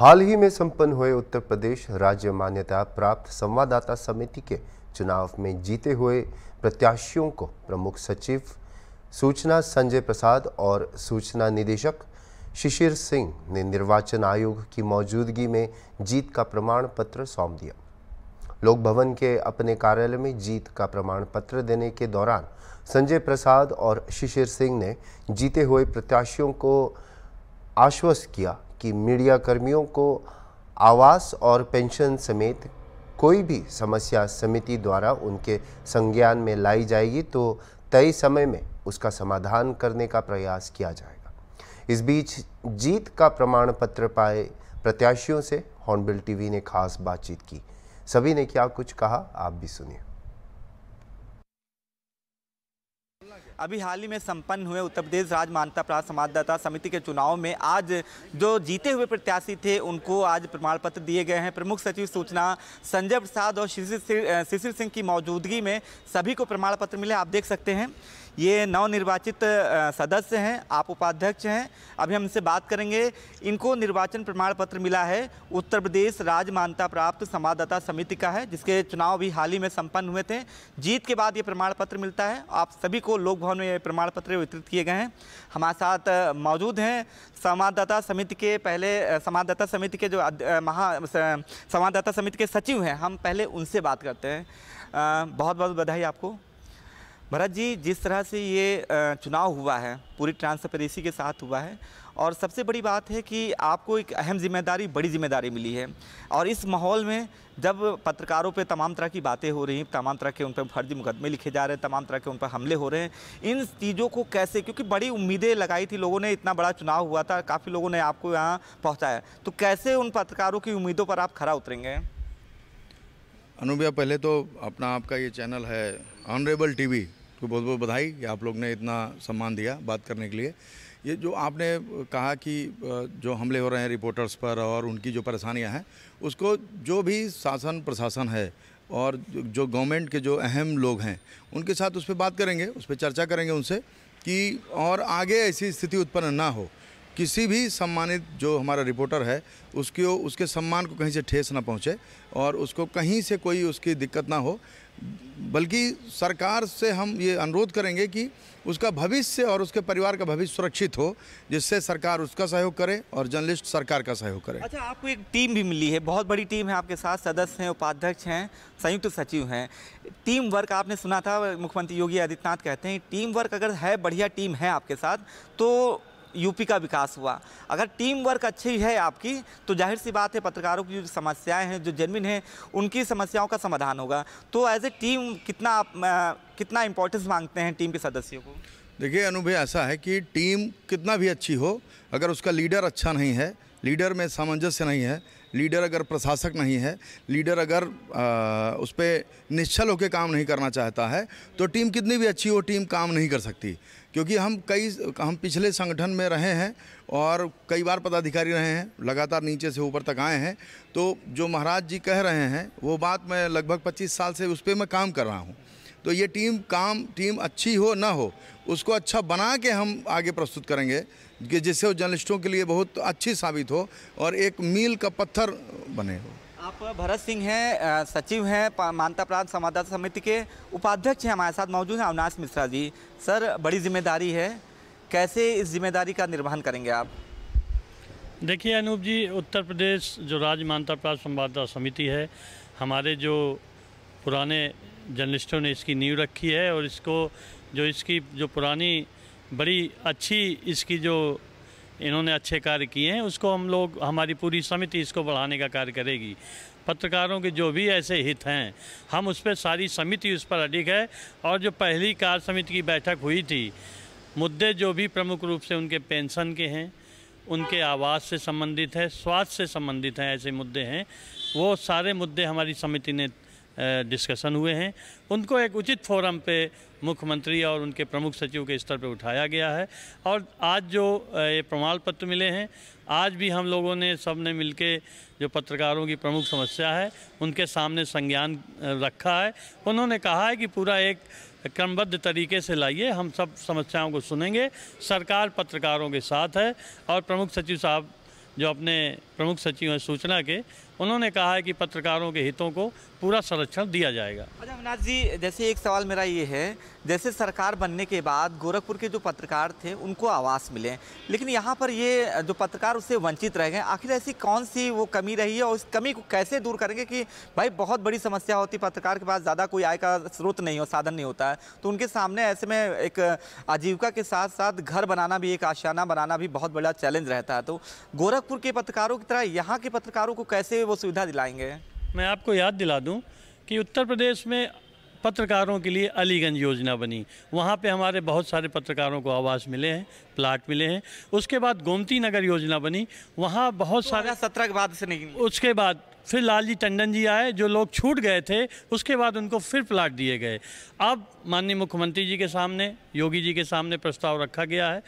हाल ही में संपन्न हुए उत्तर प्रदेश राज्य मान्यता प्राप्त संवाददाता समिति के चुनाव में जीते हुए प्रत्याशियों को प्रमुख सचिव सूचना संजय प्रसाद और सूचना निदेशक शिशिर सिंह ने निर्वाचन आयोग की मौजूदगी में जीत का प्रमाण पत्र सौंप दिया लोक भवन के अपने कार्यालय में जीत का प्रमाण पत्र देने के दौरान संजय प्रसाद और शिशिर सिंह ने जीते हुए प्रत्याशियों को आश्वस्त किया कि मीडिया कर्मियों को आवास और पेंशन समेत कोई भी समस्या समिति द्वारा उनके संज्ञान में लाई जाएगी तो तय समय में उसका समाधान करने का प्रयास किया जाएगा इस बीच जीत का प्रमाण पत्र पाए प्रत्याशियों से हॉर्नबिल टीवी ने खास बातचीत की सभी ने क्या कुछ कहा आप भी सुनिए अभी हाल ही में संपन्न हुए उत्तर प्रदेश राज्य मान्यता प्राप्त संवाददाता समिति के चुनाव में आज जो जीते हुए प्रत्याशी थे उनको आज प्रमाण पत्र दिए गए हैं प्रमुख सचिव सूचना संजय प्रसाद और शिशिर सिंह की मौजूदगी में सभी को प्रमाण पत्र मिले आप देख सकते हैं ये नवनिर्वाचित सदस्य हैं आप उपाध्यक्ष हैं अभी हम इनसे बात करेंगे इनको निर्वाचन प्रमाण पत्र मिला है उत्तर प्रदेश राज्य मान्यता प्राप्त संवाददाता समिति का है जिसके चुनाव भी हाल ही में संपन्न हुए थे जीत के बाद ये प्रमाण पत्र मिलता है आप सभी को लोक भवन में ये प्रमाण पत्र वितरित किए गए हैं हमारे साथ मौजूद हैं संवाददाता समिति के पहले संवाददाता समिति के जो महा संवाददाता समिति के सचिव हैं हम पहले उनसे बात करते हैं बहुत बहुत बधाई आपको भरत जी जिस तरह से ये चुनाव हुआ है पूरी ट्रांसपेरेंसी के साथ हुआ है और सबसे बड़ी बात है कि आपको एक अहम जिम्मेदारी बड़ी जिम्मेदारी मिली है और इस माहौल में जब पत्रकारों पे तमाम तरह की बातें हो रही हैं तमाम तरह के उन पर फर्जी मुकदमे लिखे जा रहे हैं तमाम तरह के उन पर हमले हो रहे हैं इन चीज़ों को कैसे क्योंकि बड़ी उम्मीदें लगाई थी लोगों ने इतना बड़ा चुनाव हुआ था काफ़ी लोगों ने आपको यहाँ पहुँचाया तो कैसे उन पत्रकारों की उम्मीदों पर आप खरा उतरेंगे अनुभिया पहले तो अपना आपका ये चैनल है ऑनरेबल टीवी तो बहुत बहुत बधाई कि आप लोग ने इतना सम्मान दिया बात करने के लिए ये जो आपने कहा कि जो हमले हो रहे हैं रिपोर्टर्स पर और उनकी जो परेशानियां हैं उसको जो भी शासन प्रशासन है और जो गवर्नमेंट के जो अहम लोग हैं उनके साथ उस पर बात करेंगे उस पर चर्चा करेंगे उनसे कि और आगे ऐसी स्थिति उत्पन्न ना हो किसी भी सम्मानित जो हमारा रिपोर्टर है उसके उसके सम्मान को कहीं से ठेस ना पहुंचे और उसको कहीं से कोई उसकी दिक्कत ना हो बल्कि सरकार से हम ये अनुरोध करेंगे कि उसका भविष्य और उसके परिवार का भविष्य सुरक्षित हो जिससे सरकार उसका सहयोग करे और जर्नलिस्ट सरकार का सहयोग करे अच्छा आपको एक टीम भी मिली है बहुत बड़ी टीम है आपके साथ सदस्य हैं उपाध्यक्ष हैं संयुक्त तो सचिव हैं टीम वर्क आपने सुना था मुख्यमंत्री योगी आदित्यनाथ कहते हैं टीम वर्क अगर है बढ़िया टीम है आपके साथ तो यूपी का विकास हुआ अगर टीम वर्क अच्छी है आपकी तो जाहिर सी बात है पत्रकारों की जो समस्याएं हैं जो जन्मिन हैं उनकी समस्याओं का समाधान होगा तो एज ए टीम कितना आप, कितना इम्पोर्टेंस मांगते हैं टीम के सदस्यों को देखिए अनुभव ऐसा है कि टीम कितना भी अच्छी हो अगर उसका लीडर अच्छा नहीं है लीडर में सामंजस्य नहीं है लीडर अगर प्रशासक नहीं है लीडर अगर आ, उस पर निश्चल होकर काम नहीं करना चाहता है तो टीम कितनी भी अच्छी हो टीम काम नहीं कर सकती क्योंकि हम कई हम पिछले संगठन में रहे हैं और कई बार पदाधिकारी रहे हैं लगातार नीचे से ऊपर तक आए हैं तो जो महाराज जी कह रहे हैं वो बात मैं लगभग 25 साल से उस पर मैं काम कर रहा हूँ तो ये टीम काम टीम अच्छी हो ना हो उसको अच्छा बना के हम आगे प्रस्तुत करेंगे कि जिससे वो जर्नलिस्टों के लिए बहुत अच्छी साबित हो और एक मील का पत्थर बने हो आप भरत सिंह हैं सचिव हैं मानता प्रांत संवाददाता समिति के उपाध्यक्ष हैं हमारे साथ मौजूद हैं अविनाश मिश्रा जी सर बड़ी जिम्मेदारी है कैसे इस जिम्मेदारी का निर्वहन करेंगे आप देखिए अनूप जी उत्तर प्रदेश जो राज्य मानता प्राप्त संवाददाता समिति है हमारे जो पुराने जर्नलिस्टों ने इसकी नींव रखी है और इसको जो इसकी जो पुरानी बड़ी अच्छी इसकी जो इन्होंने अच्छे कार्य किए हैं उसको हम लोग हमारी पूरी समिति इसको बढ़ाने का कार्य करेगी पत्रकारों के जो भी ऐसे हित हैं हम उस पर सारी समिति उस पर अडिग है और जो पहली कार्य समिति की बैठक हुई थी मुद्दे जो भी प्रमुख रूप से उनके पेंशन के हैं उनके आवास से संबंधित है स्वास्थ्य से संबंधित हैं ऐसे मुद्दे हैं वो सारे मुद्दे हमारी समिति ने डिस्कशन हुए हैं उनको एक उचित फोरम पे मुख्यमंत्री और उनके प्रमुख सचिव के स्तर पर उठाया गया है और आज जो ये प्रमाण पत्र मिले हैं आज भी हम लोगों ने सब ने मिल जो पत्रकारों की प्रमुख समस्या है उनके सामने संज्ञान रखा है उन्होंने कहा है कि पूरा एक क्रमबद्ध तरीके से लाइए हम सब समस्याओं को सुनेंगे सरकार पत्रकारों के साथ है और प्रमुख सचिव साहब जो अपने प्रमुख सचिव हैं सूचना के उन्होंने कहा है कि पत्रकारों के हितों को पूरा संरक्षण दिया जाएगा अच्छा जी जैसे एक सवाल मेरा ये है जैसे सरकार बनने के बाद गोरखपुर के जो पत्रकार थे उनको आवास मिले लेकिन यहाँ पर ये जो पत्रकार उससे वंचित रह गए आखिर ऐसी कौन सी वो कमी रही है और उस कमी को कैसे दूर करेंगे कि भाई बहुत बड़ी समस्या होती पत्रकार के पास ज़्यादा कोई आय का स्रोत नहीं हो साधन नहीं होता है तो उनके सामने ऐसे में एक आजीविका के साथ साथ घर बनाना भी एक आशियाना बनाना भी बहुत बड़ा चैलेंज रहता है तो गोरखपुर के पत्रकारों की तरह यहाँ के पत्रकारों को कैसे वो सुविधा दिलाएंगे मैं आपको याद दिला दूं कि उत्तर प्रदेश में पत्रकारों के लिए अलीगंज योजना बनी वहाँ पे हमारे बहुत सारे पत्रकारों को आवास मिले हैं प्लाट मिले हैं उसके बाद गोमती नगर योजना बनी वहाँ बहुत तो सारे सत्रह के बाद से नहीं उसके बाद फिर लालजी टंडन जी आए जो लोग छूट गए थे उसके बाद उनको फिर प्लाट दिए गए अब माननीय मुख्यमंत्री जी के सामने योगी जी के सामने प्रस्ताव रखा गया है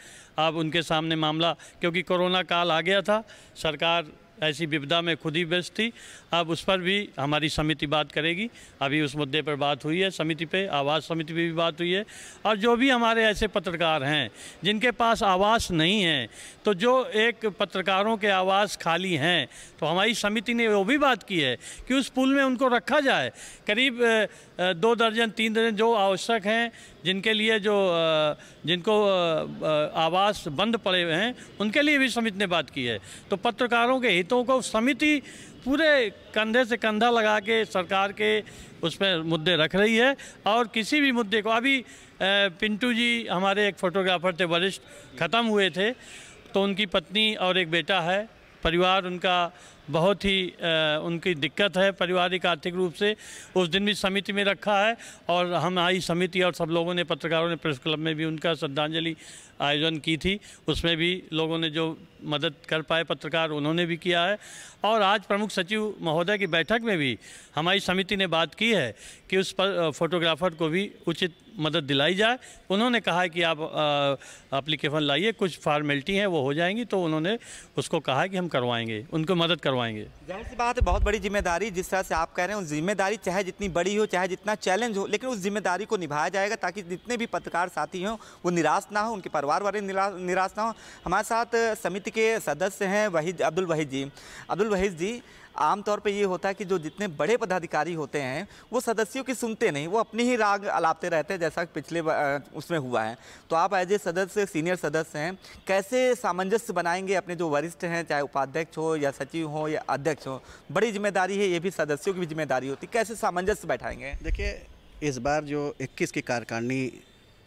अब उनके सामने मामला क्योंकि कोरोना काल आ गया था सरकार ऐसी विपदा में खुद ही व्यस्त थी अब उस पर भी हमारी समिति बात करेगी अभी उस मुद्दे पर बात हुई है समिति पे आवास समिति पे भी बात हुई है और जो भी हमारे ऐसे पत्रकार हैं जिनके पास आवास नहीं है तो जो एक पत्रकारों के आवास खाली हैं तो हमारी समिति ने वो भी बात की है कि उस पुल में उनको रखा जाए करीब दो दर्जन तीन दर्जन जो आवश्यक हैं जिनके लिए जो जिनको आवास बंद पड़े हुए हैं उनके लिए भी समिति ने बात की है तो पत्रकारों के हित हितों को समिति पूरे कंधे से कंधा लगा के सरकार के उस पर मुद्दे रख रही है और किसी भी मुद्दे को अभी पिंटू जी हमारे एक फोटोग्राफर थे वरिष्ठ ख़त्म हुए थे तो उनकी पत्नी और एक बेटा है परिवार उनका बहुत ही उनकी दिक्कत है पारिवारिक आर्थिक रूप से उस दिन भी समिति में रखा है और हम आई समिति और सब लोगों ने पत्रकारों ने प्रेस क्लब में भी उनका श्रद्धांजलि आयोजन की थी उसमें भी लोगों ने जो मदद कर पाए पत्रकार उन्होंने भी किया है और आज प्रमुख सचिव महोदय की बैठक में भी हमारी समिति ने बात की है कि उस पर फोटोग्राफर को भी उचित मदद दिलाई जाए उन्होंने कहा है कि आप अप्लीकेशन लाइए कुछ फॉर्मेलिटी हैं वो हो जाएंगी तो उन्होंने उसको कहा है कि हम करवाएंगे उनको मदद करवाएंगे करवाएंगे जाहिर सी बात है बहुत बड़ी जिम्मेदारी जिस तरह से आप कह रहे हैं उस जिम्मेदारी चाहे जितनी बड़ी हो चाहे जितना चैलेंज हो लेकिन उस जिम्मेदारी को निभाया जाएगा ताकि जितने भी पत्रकार साथी हों वो निराश ना हो उनके परिवार वाले निराश ना हो हमारे साथ समिति के सदस्य हैं वहीद अब्दुल वहीद जी अब्दुल वहीद जी आमतौर पर ये होता है कि जो जितने बड़े पदाधिकारी होते हैं वो सदस्यों की सुनते नहीं वो अपनी ही राग अलापते रहते हैं जैसा पिछले उसमें हुआ है तो आप एज ए सदस्य सीनियर सदस्य हैं कैसे सामंजस्य बनाएंगे अपने जो वरिष्ठ हैं चाहे उपाध्यक्ष हो या सचिव हो या अध्यक्ष हो बड़ी जिम्मेदारी है ये भी सदस्यों की भी जिम्मेदारी होती कैसे सामंजस्य बैठाएंगे देखिए इस बार जो 21 की कार्यकारिणी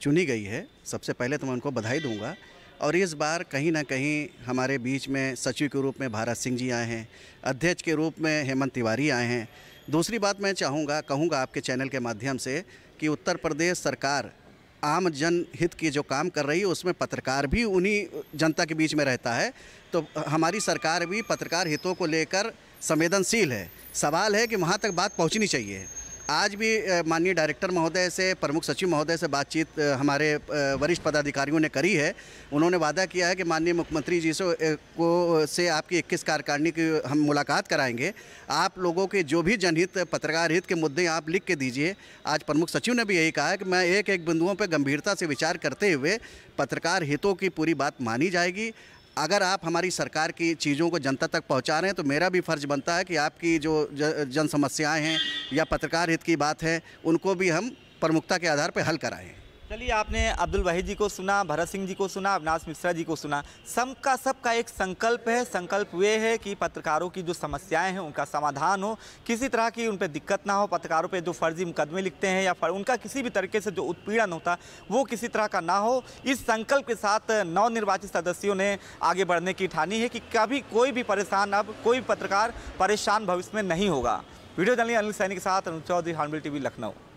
चुनी गई है सबसे पहले तो मैं उनको बधाई दूंगा और इस बार कहीं ना कहीं हमारे बीच में सचिव के रूप में भारत सिंह जी आए हैं अध्यक्ष के रूप में हेमंत तिवारी आए हैं दूसरी बात मैं चाहूँगा कहूँगा आपके चैनल के माध्यम से कि उत्तर प्रदेश सरकार आम जन हित की जो काम कर रही है उसमें पत्रकार भी उन्हीं जनता के बीच में रहता है तो हमारी सरकार भी पत्रकार हितों को लेकर संवेदनशील है सवाल है कि वहाँ तक बात पहुँचनी चाहिए आज भी माननीय डायरेक्टर महोदय से प्रमुख सचिव महोदय से बातचीत हमारे वरिष्ठ पदाधिकारियों ने करी है उन्होंने वादा किया है कि माननीय मुख्यमंत्री जी से को से आपकी इक्कीस कार्यकारिणी की हम मुलाकात कराएंगे आप लोगों के जो भी जनहित पत्रकार हित के मुद्दे आप लिख के दीजिए आज प्रमुख सचिव ने भी यही कहा है कि मैं एक एक बिंदुओं पर गंभीरता से विचार करते हुए पत्रकार हितों की पूरी बात मानी जाएगी अगर आप हमारी सरकार की चीज़ों को जनता तक पहुंचा रहे हैं तो मेरा भी फ़र्ज़ बनता है कि आपकी जो जन समस्याएँ हैं या पत्रकार हित की बात है उनको भी हम प्रमुखता के आधार पर हल कराएँ चलिए आपने अब्दुल वाहिद जी को सुना भरत सिंह जी को सुना अविनाश मिश्रा जी को सुना सब का सब का एक संकल्प है संकल्प वे है कि पत्रकारों की जो समस्याएं हैं उनका समाधान हो किसी तरह की उन पर दिक्कत ना हो पत्रकारों पे जो फर्जी मुकदमे लिखते हैं या उनका किसी भी तरीके से जो उत्पीड़न होता वो किसी तरह का ना हो इस संकल्प के साथ नवनिर्वाचित सदस्यों ने आगे बढ़ने की ठानी है कि कभी कोई भी परेशान अब कोई पत्रकार परेशान भविष्य में नहीं होगा वीडियो जानिए अनिल सैनी के साथ अनु चौधरी हार्मल टी लखनऊ